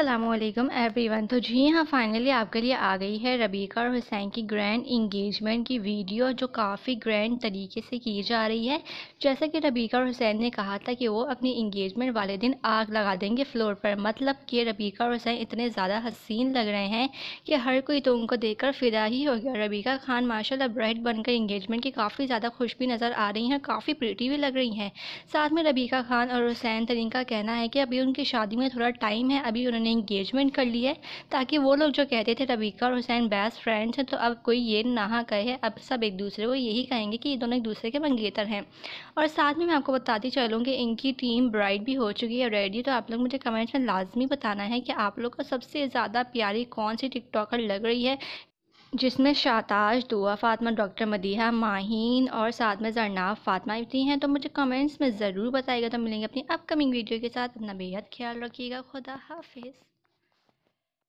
Aslam every one तो जी हाँ finally आपके लिए आ गई है रबीका और हुसैन की ग्रैंड इंगेजमेंट की वीडियो जो काफ़ी ग्रैंड तरीके से की जा रही है जैसा कि रबीका और हुसैन ने कहा था कि वो अपनी इंगेजमेंट वाले दिन आग लगा देंगे फ्लोर पर मतलब कि रबीका और हुसैन इतने ज़्यादा हसीन लग रहे हैं कि हर कोई तो उनको कर फिदा ही हो गया रबीका खान माशा ब्राइट बनकर इंगेजमेंट की काफ़ी ज़्यादा खुश भी नज़र आ रही हैं काफ़ी पीटी भी लग रही हैं साथ में रबीका खान और हुसैन तरीन का कहना है कि अभी उनकी शादी में थोड़ा टाइम है अभी उन्होंने मैंने इंगेजमेंट कर ली है ताकि वो लोग जो कहते थे रबीका और हुसैन बेस्ट फ्रेंड्स हैं तो अब कोई ये ना कहे अब सब एक दूसरे को यही कहेंगे कि ये दोनों एक दूसरे के मंगेतर हैं और साथ में मैं आपको बताती चलूँ कि इनकी टीम ब्राइड भी हो चुकी है रेडी तो आप लोग मुझे कमेंट्स में लाजमी बताना है कि आप लोग को सबसे ज़्यादा प्यारी कौन सी टिकटॉकर लग रही है जिसमें शाताज दुआ फ़ातमा डॉक्टर मदीहा माहीन और साथ में जरनाफ फातमा इतनी हैं तो मुझे कमेंट्स में ज़रूर बताइएगा तो मिलेंगे अपनी अपकमिंग वीडियो के साथ अपना बेहद ख्याल रखिएगा खुदा हाफिज़